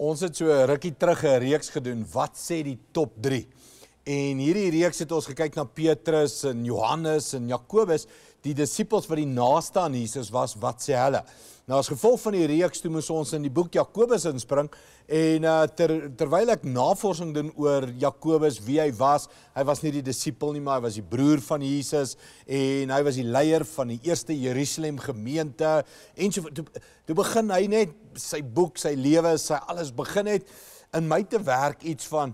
Ons het so 'n rukkie terug 'n reeks gedoen. Wat sê die top 3? En hierdie reeks het ons gekyk na Petrus en Johannes en Jakobus die disippels wat die naaste aan Jesus was, wat sê hulle? Nou as gevolg van die reeks toe moes ons in die boek Jakobus inspring en uh, ter, terwyl ek navorsing doen oor Jakobus wie hy was, hy was nie die disipel nie, maar hy was die broer van Jesus en hy was die leier van die eerste Jerusalem gemeente en so toe, toe begin hy net sy boek, sy lewe, sy alles begin het in my te werk iets van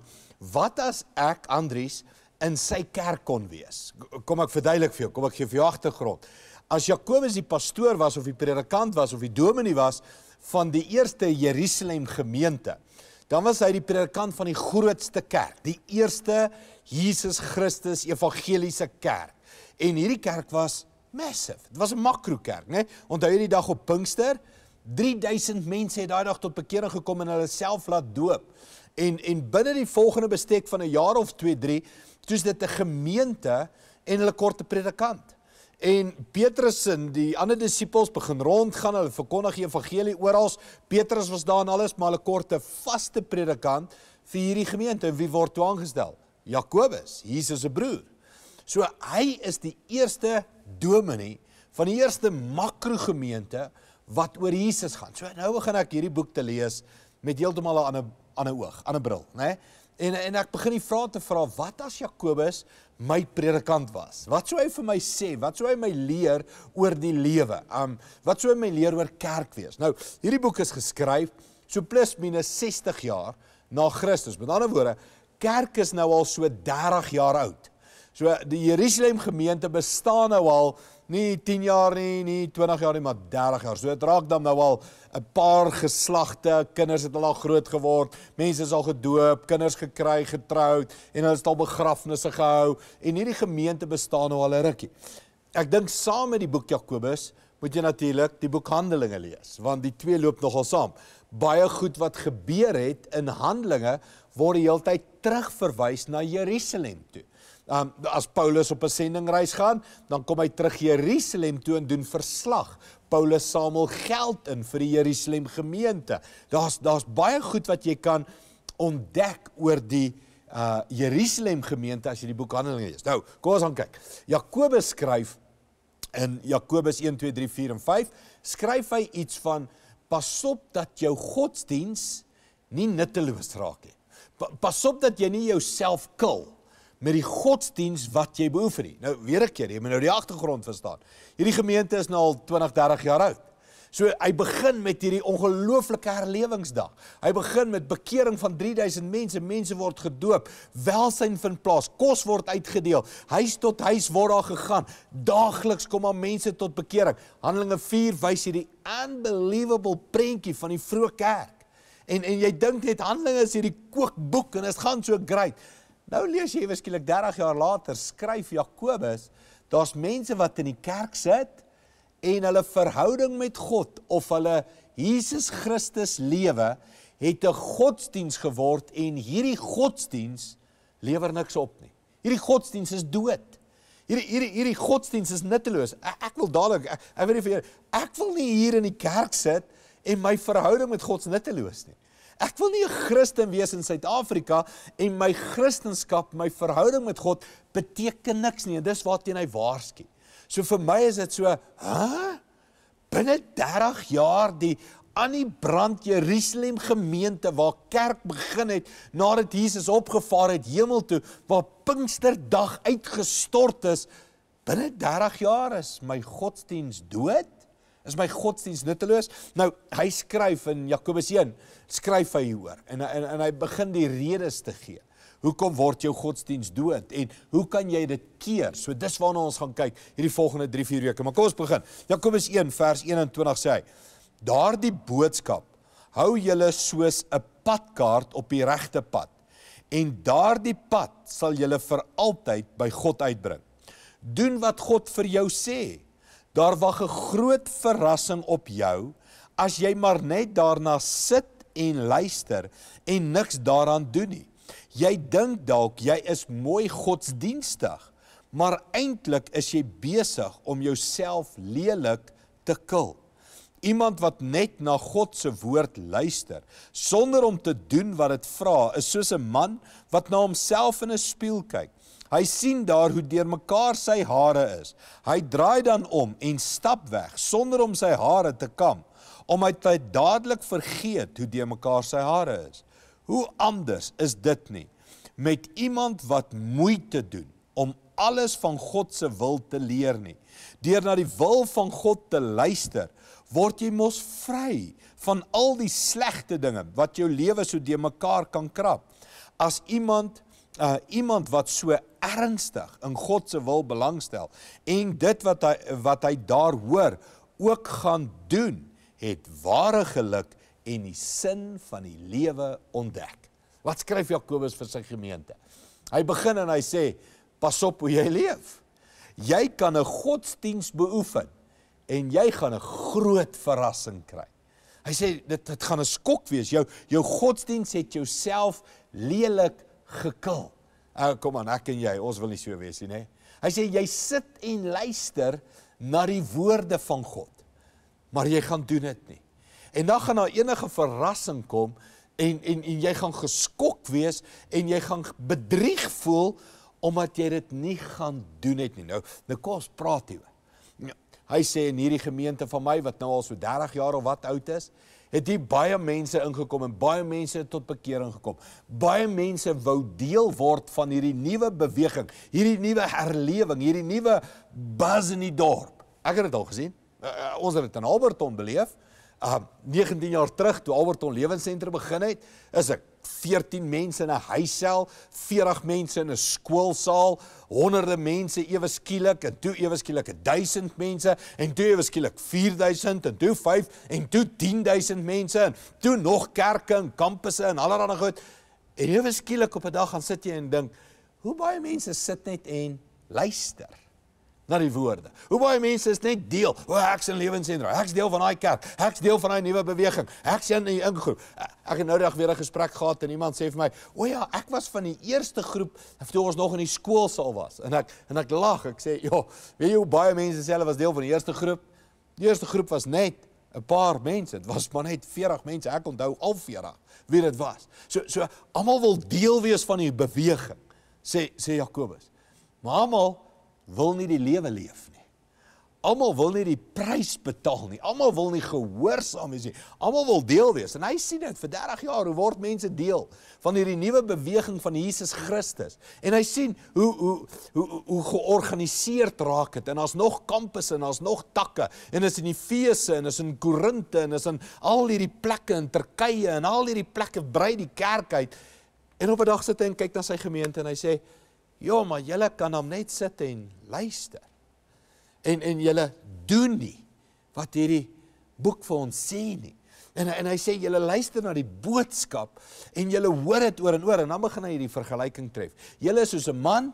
wat as ek Andrius in sy kerk kon wees. Kom ek verduidelik vir jou, kom ek gee vir jou agtergrond. As Jakobus die pastoor was of die predikant was of die dominee was van die eerste Jerusalem gemeente, dan was hy die predikant van die grootste kerk, die eerste Jesus Christus evangeliese kerk. En hierdie kerk was massief. Dit was 'n makrokerk, né? Nee? Onthou jy die dag op Pinkster? 3000 mense het daai dag tot bekering gekom en hulle self laat doop en en binne die volgende bestek van 'n jaar of 2, 3, soos dit 'n gemeente en hulle kort 'n predikant. En Petrus en die ander disippels begin rondgaan, hulle verkondig die evangelie oral. Petrus was daar en alles, maar hulle kort 'n vaste predikant vir hierdie gemeente. Wie word toe aangestel? Jakobus, Jesus se broer. So hy is die eerste dominee van die eerste makrogemeente wat oor Jesus gaan. So nou begin ek hierdie boek te lees met heeltemal 'n ander ander oog, ander bril, né? En en ek begin die vraag te vra wat as Jakobus my predikant was? Wat sou hy vir my sê? Wat sou hy my leer oor die lewe? Um wat sou hy my leer oor kerk wees? Nou, hierdie boek is geskryf so plus minus 60 jaar na Christus. Met ander woorde, kerk is nou al so 30 jaar oud. So die Jerusalem gemeente bestaan nou al nie 10 jaar nie, nie 20 jaar nie, maar 30 jaar. So dit raak dan nou al 'n paar geslagte, kinders het al groot geword, mense is al gedoop, kinders gekry, getroud en hulle het al begrafnisse gehou en hierdie gemeente bestaan nou al 'n rukkie. Ek dink saam met die boek Jakobus moet jy natuurlik die boek Handelinge lees want die twee loop nogal saam. Baie goed wat gebeur het in Handelinge word die hele tyd terugverwys na Jeruselem toe um, as Paulus op 'n sendingreis gaan, dan kom hy terug Jerusalem toe en doen verslag. Paulus samel geld in vir die Jerusalem gemeente. Daar's daar's baie goed wat jy kan ontdek oor die uh Jerusalem gemeente as jy die boek Handelinge lees. Nou, kom ons gaan kyk. Jakobus skryf in Jakobus 1 2 3 4 en 5 skryf hy iets van pasop dat jou godsdiens nie nutteloos raak nie. Pasop dat jy nie jouself kill met die godsdiens wat jy beoefen nie. Nou weer 'n keer, jy moet nou die agtergrond verstaan. Hierdie gemeente is nou al 20, 30 jaar oud. So hy begin met hierdie ongelooflike herlewingsdag. Hy begin met bekering van 3000 mense, mense word gedoop, welsyn vind plaas, kos word uitgedeel. Huis tot huis word daar gegaan. Daagliks kom daar mense tot bekering. Handelinge 4 wys hierdie unbelievable prentjie van die vroeë kerk. En en jy dink net Handelinge is hierdie kookboek en dit gaan so great. Nou lees jy waarskynlik 30 jaar later skryf Jakobus, daar's mense wat in die kerk sit en hulle verhouding met God of hulle Jesus Christus lewe het 'n godsdiens geword en hierdie godsdiens lewer niks op nie. Hierdie godsdiens is dood. Hierdie hierdie hierdie godsdiens is nutteloos. Ek, ek wil dadelik ek, ek weet nie vir jou ek wil nie hier in die kerk sit en my verhouding met God se nutteloos nie. Ek wil nie 'n Christen wees in Suid-Afrika en my Christendom, my verhouding met God beteken niks nie. Dis waarteen hy waarsku. So vir my is dit so, "Hæ? Binne 30 jaar die aan die brand Jerusalem gemeente waar kerk begin het nadat Jesus opgevaar het hemel toe, waar Pinksterdag uitgestort is, binne 30 jaar is my godsdiens dood." is my godsdiens nutteloos? Nou, hy skryf in Jakobus 1, skryf hy hieroor en en en hy begin die redes te gee. Hoekom word jou godsdiens dood en hoe kan jy dit keer? So dis waarna ons gaan kyk hierdie volgende 3 4 weke. Maar kom ons begin. Jakobus 1 vers 21 sê hy: Daardie boodskap hou julle soos 'n padkaart op die regte pad en daardie pad sal julle vir altyd by God uitbring. Doen wat God vir jou sê daar wag 'n groot verrassing op jou as jy maar net daarna sit en luister en niks daaraan doen nie. Jy dink dalk jy is mooi godsdienstig, maar eintlik is jy besig om jouself lelik te kill. Iemand wat net na God se woord luister sonder om te doen wat dit vra, is soos 'n man wat na homself in 'n spieël kyk. Hy sien daar hoe deurmekaar sy hare is. Hy draai dan om en stap weg sonder om sy hare te kam, om hy tyd dadelik vergeet hoe deurmekaar sy hare is. Hoe anders is dit nie met iemand wat moeite doen om alles van God se wil te leer nie. Deur na die wil van God te luister, word jy mos vry van al die slegte dinge wat jou lewe so deurmekaar kan krap. As iemand uh, iemand wat so ernstig in God se wil belangstel en dit wat hy wat hy daar hoor ook gaan doen, het ware geluk en die sin van die lewe ontdek. Wat skryf Jakobus vir sy gemeente? Hy begin en hy sê: "Pas op hoe jy leef. Jy kan 'n godsdiens beoefen en jy gaan 'n groot verrassing kry." Hy sê dit dit gaan 'n skok wees. Jou jou godsdiens het jouself lelik gekil. Ou ah, kom aan, ek en jy, ons wil nie so wees nie, hè. Hy sê jy sit en luister na die woorde van God, maar jy gaan doen dit nie. En dan gaan daar enige verrassing kom en en en jy gaan geskok wees en jy gaan bedrieg voel omdat jy dit nie gaan doen het nie. Nou, nou kom ons praat hieroor. Ja, hy sê in hierdie gemeente van my wat nou al so 30 jaar of wat oud is, het hier baie mense ingekom en baie mense het tot bekering gekom. Baie mense wou deel word van hierdie nuwe beweging, hierdie nuwe herlewing, hierdie nuwe buzz in die dorp. Ek het dit al gesien. Uh, ons het dit in Alberton beleef. 19 ah, jaar terug toe Alberton Lewensentrum begin het, is ek er 14 mense in 'n huissel, 40 mense in 'n skoolsaal, honderde mense ewe skielik en toe ewe skielik 1000 mense en toe ewe skielik 4000 en toe 5 en toe 10000 mense en toe nog kerke en kampusse en allerlei goed. En ewe skielik op 'n dag gaan sit jy en dink, hoe baie mense sit net en luister na die woorde. Hoe baie mense is net deel. O, ek's in lewensentrum. Ek's deel van daai kerk. Ek's deel van daai nuwe beweging. Ek's in die ingroep. Eh, ek het nou net weer 'n gesprek gehad en iemand sê vir my, "O ja, ek was van die eerste groep toe ons nog in die skoolsaal was." En ek en ek lag. Ek sê, "Ja, weet jy hoe baie mense sê hulle was deel van die eerste groep? Die eerste groep was net 'n paar mense. Dit was maar net 40 mense. Ek onthou al 40 wie dit was. So so almal wil deel wees van die beweging," sê sê Jakobus. Maar almal wil nie die lewe leef nie. Almal wil nie die prys betaal nie. Almal wil nie gehoorsaam wees nie. Almal wil deel wees. En hy sien dit vir 30 jaar hoe word mense deel van hierdie nuwe beweging van Jesus Christus. En hy sien hoe hoe hoe hoe georganiseerd raak dit. En daar's nog kampusse en daar's nog takke en is in Efese en is in Korinte en is in al hierdie plekke in Turkye en al hierdie plekke brei die kerk uit. En op 'n dag sit hy en kyk na sy gemeente en hy sê Ja, maar julle kan hom net sit en luister. En en julle doen nie wat hierdie boek vir ons sê nie. En en hy sê julle luister na die boodskap en julle hoor dit oor en oor en dan begin hy hierdie vergelyking tref. Julle is soos 'n man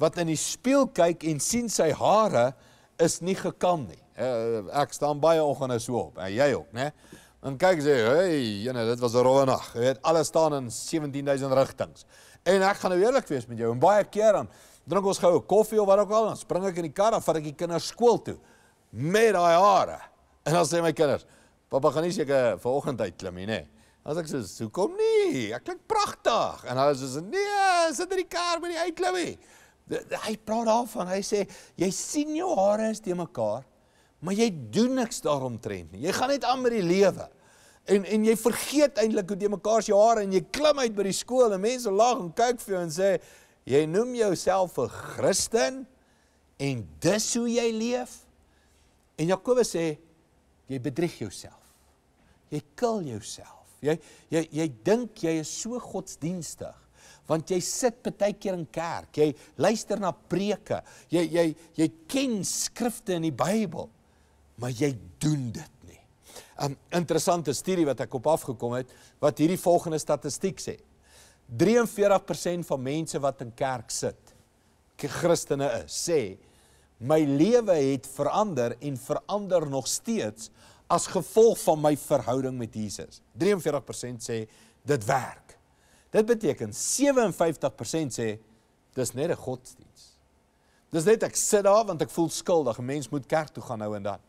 wat in die spieël kyk en sien sy hare is nie gekam nie. Uh, ek staan baie oggende so op en eh, jy ook, né? En kyk sê, "Hey, jene, dit was 'n rowwe nag." Jy weet, alles staan in 17000 rigtings. En ek gaan nou eerlik wees met jou en baie keer dan drink ons goue koffie of wat ook al, dan spring ek in die kar af vir ek die kinders skool toe met daai hare. En dan sê my kinders, "Pappa gaan nie seker vanoggend uit klim nie." As ek sê, "Hoekom nie? Ek klink pragtig." En hulle sê, "Nee, sit in die kar met die uitklim." Hy praat daarvan. Hy sê, "Jy sien jou hare is te mekaar, maar jy doen niks daaromtrent nie. Jy gaan net aan met die lewe." en en jy vergeet eintlik hoe jy mekaar se jare en jy klim uit by die skool en mense lag en kyk vir jou en sê jy noem jouself 'n Christen en dis hoe jy leef. En Jakobus sê jy bedrieg jouself. Jy kill jouself. Jy jy jy dink jy is so godsdienstig want jy sit baie keer in kerk. Jy luister na preke. Jy jy jy ken skrifte in die Bybel. Maar jy doen dit 'n interessante studie wat ek op afgekom het wat hierdie volgende statistiek sê. 43% van mense wat in kerk sit, Christene is, sê my lewe het verander en verander nog steeds as gevolg van my verhouding met Jesus. 43% sê dit werk. Dit beteken 57% sê dis net 'n godsdienst. Dis net ek sit daar want ek voel skuldig. 'n Mens moet kerk toe gaan nou en dan. 57%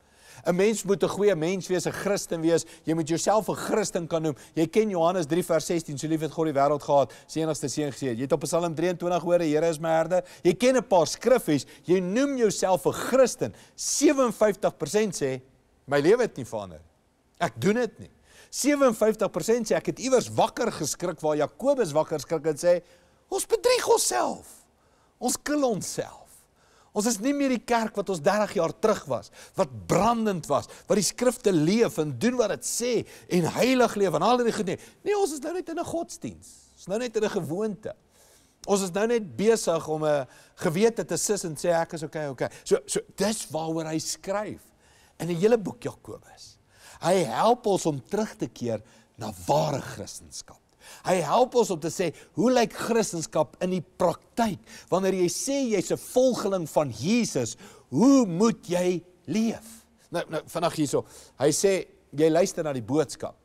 'n Mens moet 'n goeie mens wees, 'n Christen wees. Jy moet jouself 'n Christen kan noem. Jy ken Johannes 3 vers 16, so lief het God die wêreld gehad, sy enigste seun gegee. Jy het op Psalm 23 hoor, Here is my herder. Jy ken 'n paar skrifgies, jy noem jouself 'n Christen. 57% sê my lewe het nie verander. Ek doen dit nie. 57% sê ek het iewers wakker geskrik waar Jakobus wakker geskrik het sê ons bedrieg onsself. Ons kill onsself. Ons is nie meer die kerk wat ons 30 jaar terug was, wat brandend was, wat die skrifte leef en doen wat dit sê en heilig leef en al die goed nie. Nee, ons is nou net in 'n godsdiens. Ons is nou net in 'n gewoonte. Ons is nou net besig om 'n gewete te sis en sê ek is oké, okay, oké. Okay. So so dis waaroor hy skryf in die hele boek Jakobus. Hy help ons om terug te keer na ware Christendom. Hy help ons om te sê hoe lyk Christendom in die praktyk? Wanneer jy sê jy's 'n volgeling van Jesus, hoe moet jy leef? Nou nou vanaand hierso. Hy sê jy luister na die boodskap.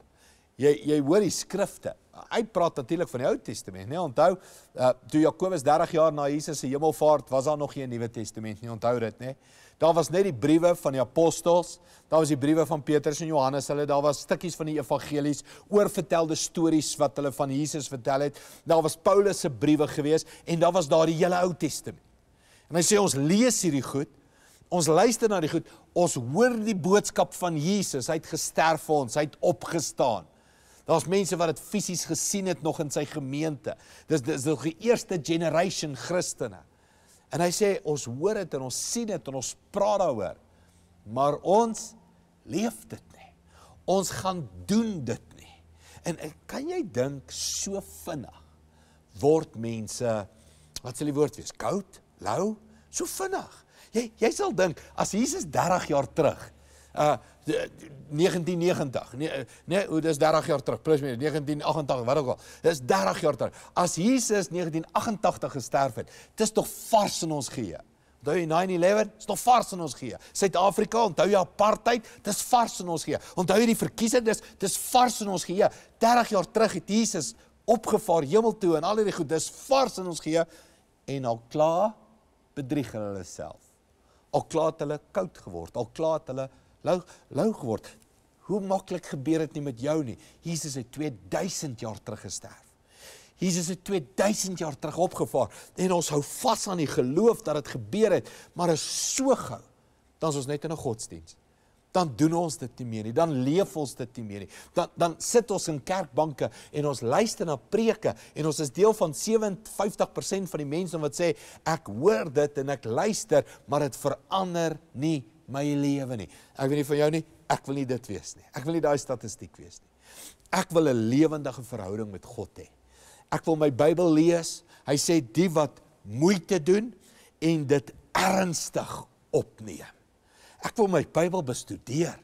Jy jy hoor die skrifte uitpraat natuurlik van die Ou Testament, né? Onthou, uh toe Jakobus 30 jaar na Jesus se hemelvaart was daar nog geen Nuwe Testament nie. Onthou dit, né? Daar was net die briewe van die apostels, daar was die briewe van Petrus en Johannes, hulle daar was stukkies van die evangelies, oorvertelde stories wat hulle van Jesus vertel het. Daar was Paulus se briewe gewees en daar was daar die hele Ou Testament. En hy sê ons lees hierdie goed, ons luister na die goed, ons hoor die boodskap van Jesus, hy het gesterf vir ons, hy het opgestaan. Daar's mense wat dit fisies gesien het nog in sy gemeente. Dis dis nog die eerste generation Christene. En hy sê ons hoor dit en ons sien dit en ons praat daaroor. Maar ons leef dit nie. Ons gaan doen dit nie. En kan jy dink so vinnig word mense wat sal die woord wees? Koud, lou, so vinnig. Jy jy sal dink as Jesus 30 jaar terug uh 1990, eh, nee, eh, nee, hoe dis 30 jaar terug, plus meer, 1988, wat ook al, dis 30 jaar terug. As Jesus 1988 gesterf het, dis toch vars in ons geheer. Onthou jy 9-11, is toch vars in ons geheer. Suid-Afrika, onthou jy apartheid, dis vars in ons geheer. Onthou jy die verkiezing, dis, dis vars in ons geheer. 30 jaar terug het Jesus opgevaar, jimmel toe en al die goed, dis vars in ons geheer. En al klaar bedriegen hulle self. Al klaar het hulle koud geword, al klaar het hulle verkiezing lauw, lauw geword. Hoe makkelijk gebeur het nie met jou nie? Jesus het 2000 jaar terug gesterf. Jesus het 2000 jaar terug opgevaar en ons hou vast aan die geloof dat het gebeur het, maar is so gauw, dan is ons net in een godsdienst. Dan doen ons dit nie meer nie, dan leef ons dit nie meer nie. Dan, dan sit ons in kerkbanke en ons luister na preke en ons is deel van 57% van die mense wat sê, ek hoor dit en ek luister, maar het verander nie my lewe nie. Ek weet nie van jou nie. Ek wil nie dit wees nie. Ek wil nie daai statistiek wees nie. Ek wil 'n lewendige verhouding met God hê. Ek wil my Bybel lees. Hy sê die wat moeite doen en dit ernstig opneem. Ek wil my Bybel bestudeer.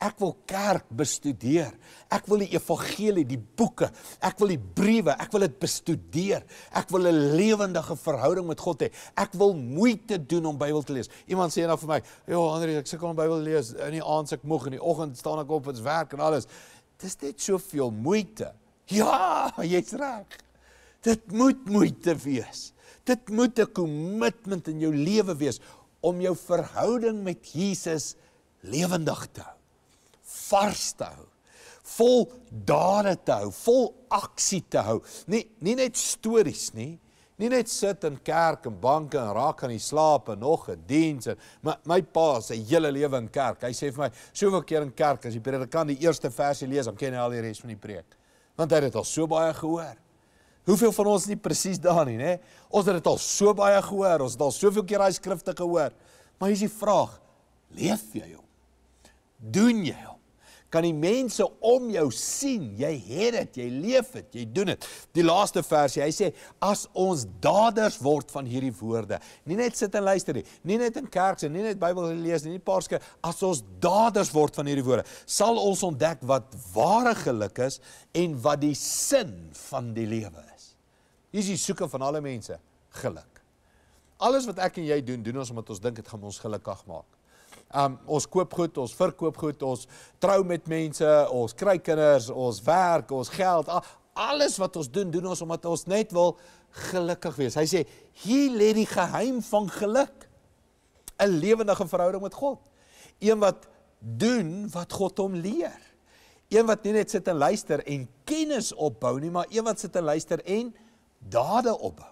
Ek wil kerk bestudeer. Ek wil die evangelie, die boeke, ek wil die briewe, ek wil dit bestudeer. Ek wil 'n lewendige verhouding met God hê. Ek wil moeite doen om Bybel te lees. Iemand sê nou vir my, "Ja, Andre, ek sukkel om Bybel te lees. In die aand suk moeg en in die oggend staan ek op vir werk en alles." Dis net soveel moeite. Ja, jy's reg. Dit moet moeite wees. Dit moet 'n kommitment in jou lewe wees om jou verhouding met Jesus lewendig te hou vars te hou. Vol dade te hou, vol aksie te hou. Nie nie net stories nie. Nie net sit in kerk en banke en raak aan die slaap en nog 'n diens en my my pa se hele lewe in kerk. Hy sê vir my, soveel keer in kerk as die predikant die eerste versie lees, dan ken hy al die res van die preek. Want hy het dit al so baie gehoor. Hoeveel van ons is nie presies daar nie, nê? Ons het dit al so baie gehoor, ons het al soveel keer daai skrifte gehoor. Maar hier is die vraag: Leef jy hom? Doen jy hom? kan die mense om jou sien, jy het dit, jy leef dit, jy doen dit. Die laaste versie, hy sê as ons daders word van hierdie woorde, nie net sit en luister nie, nie net in kerk se, nie net Bybel lees nie, nie paar skry, as ons daders word van hierdie woorde, sal ons ontdek wat ware geluk is en wat die sin van die lewe is. Hier is die soeke van alle mense, geluk. Alles wat ek en jy doen, doen ons omdat ons dink dit gaan ons gelukkig maak. Um ons koop goed, ons verkoop goed, ons trou met mense, ons kry kinders, ons werk, ons geld, alles wat ons doen, doen ons omdat ons net wil gelukkig wees. Hy sê hier lê die geheim van geluk. 'n Lewendige verhouding met God. Een wat doen wat God hom leer. Een wat nie net sit en luister en kennis opbou nie, maar een wat sit en luister en dade opbou,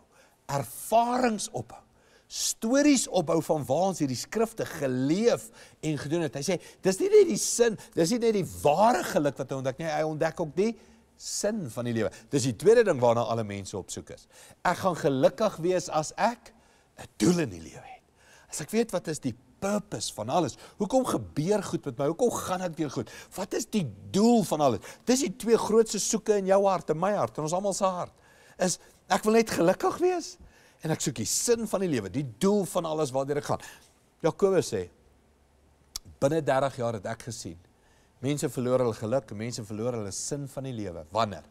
ervarings opbou stories opbou van waar ons hierdie skrifte geleef en gedoen het. Hy sê, dis nie net die sin, dis nie net die ware geluk wat hy ontdek nie, hy ontdek ook die sin van die lewe. Dis die tweede ding waarna alle mense op soek is. Ek gaan gelukkig wees as ek 'n doel in die lewe het. As ek weet wat is die purpose van alles. Hoekom gebeur goed met my? Hoekom gaan dit weer goed? Wat is die doel van alles? Dis die twee grootste soeke in jou hart en my hart en ons almal se hart. Is ek wil net gelukkig wees? en ek soek die sin van die lewe, die doel van alles waartoe ek gaan. Jakobus sê binne 30 jaar het ek gesien mense verloor hul geluk, mense verloor hulle sin van die lewe. Wanneer?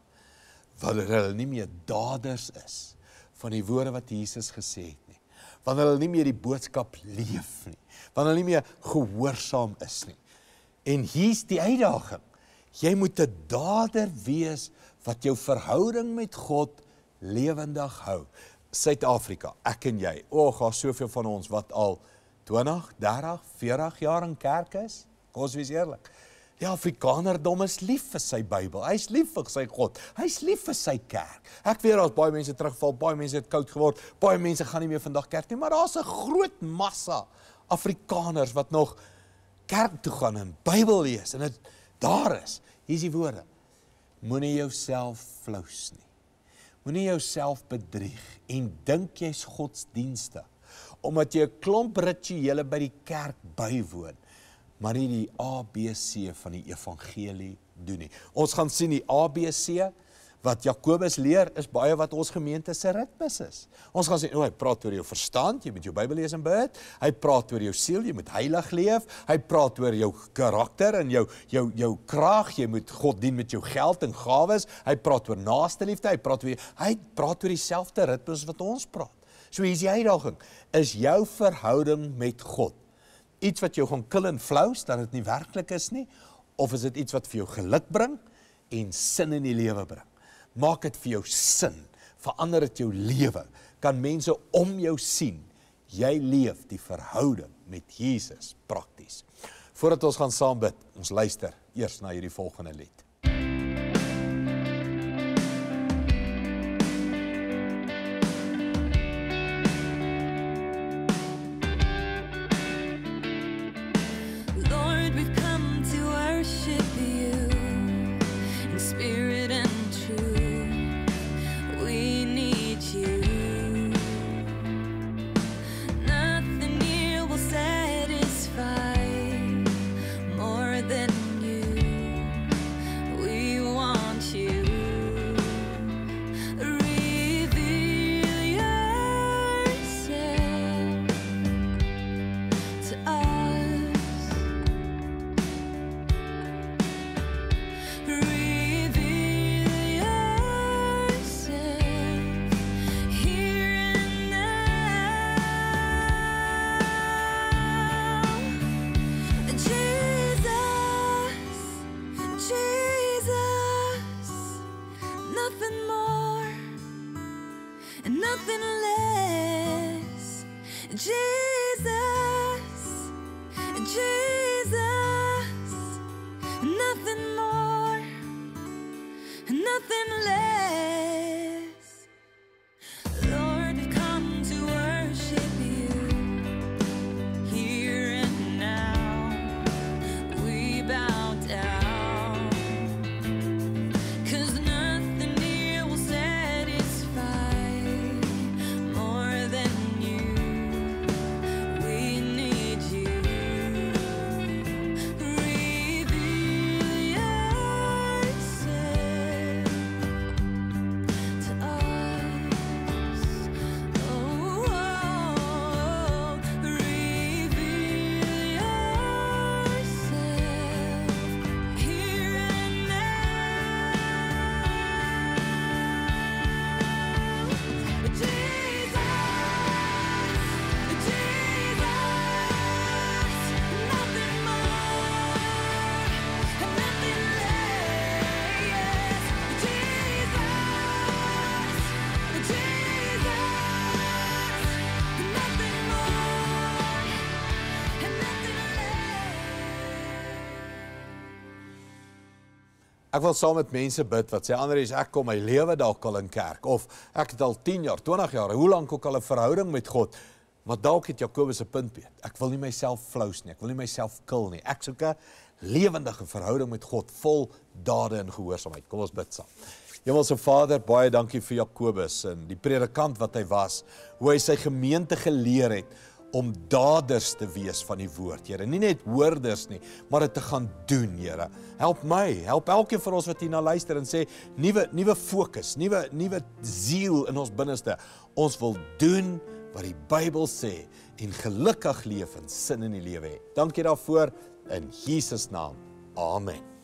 Wanneer hulle nie meer daders is van die woorde wat Jesus gesê het nie. Wanneer hulle nie meer die boodskap leef nie. Wanneer hulle nie meer gehoorsaam is nie. En hier's die uitdaging. Jy moet 'n dader wees wat jou verhouding met God lewendig hou. Suid-Afrika, ek en jy. O, daar's soveel van ons wat al 20, 30, 40 jaar in kerk is. Kom ons wees eerlik. Die Afrikanerdom is lief vir sy Bybel. Hy's lief vir sy God. Hy's lief vir sy kerk. Ek weet daar's baie mense terugval, baie mense het koud geword, baie mense gaan nie meer vandag kerk nie, maar daar's 'n groot massa Afrikaners wat nog kerk toe gaan en Bybel lees en dit daar is. Hier's die woorde. Moenie jouself flous nie. Moenie jouself bedrieg en dink jy's godsdienste omdat jy 'n klomp rituele by die kerk bywoon, maar nie die ABC van die evangelie doen nie. Ons gaan sien die ABC wat Jakobus leer is baie wat ons gemeente se ritmes is. Ons gaan sê, "O, hy praat oor jou verstand, jy moet jou Bybel lees en bid. Hy praat oor jou siel, jy moet heilig leef. Hy praat oor jou karakter en jou jou jou krag, jy moet God dien met jou geld en gawes. Hy praat oor naaste liefde, hy praat oor hy praat oor dieselfde ritmes wat ons praat. So hier is die uitdaging: is jou verhouding met God iets wat jou gaan kill en flous dat dit nie werklik is nie, of is dit iets wat vir jou geluk bring en sin in die lewe bring? maak dit vir jou sin, verander dit jou lewe. Kan mense om jou sien jy leef die verhouding met Jesus prakties. Voordat ons gaan saam bid, ons luister eers na hierdie volgende lied. Ek wil saam met mense bid wat sê ander is ek kom my lewe dalk al in kerk of ek het al 10 jaar, 20 jaar, hoe lank ook al 'n verhouding met God. Maar dalk het Jakobus 'n punt beet. Ek wil nie myself flous nie. Ek wil nie myself kil nie. Ek soek 'n lewendige verhouding met God, vol dade en gehoorsaamheid. Kom ons bid saam. Hemelse Vader, baie dankie vir Jakobus en die predikant wat hy was, hoe hy sy gemeente geleer het om daders te wees van die woord, Here. Nie net hoorders nie, maar dit te gaan doen, Here. Help my, help elkeen van ons wat hier na luister en sê nuwe nuwe fokus, nuwe nuwe siel in ons binneste. Ons wil doen wat die Bybel sê en gelukkig leef en sin in die lewe hê. Dankie daarvoor in Jesus naam. Amen.